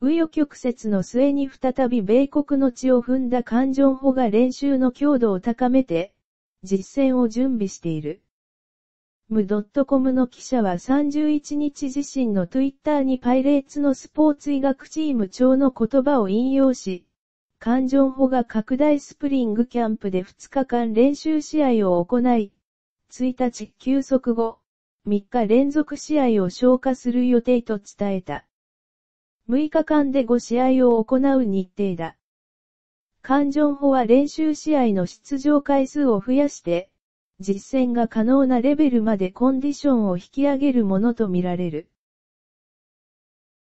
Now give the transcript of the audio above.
紆余曲折の末に再び米国の地を踏んだ感情法が練習の強度を高めて、実践を準備している。ムドットコムの記者は31日自身のツイッターにパイレーツのスポーツ医学チーム長の言葉を引用し、感情法が拡大スプリングキャンプで2日間練習試合を行い、1日休息後、3日連続試合を消化する予定と伝えた。6日間で5試合を行う日程だ。カンジョンホは練習試合の出場回数を増やして、実戦が可能なレベルまでコンディションを引き上げるものとみられる。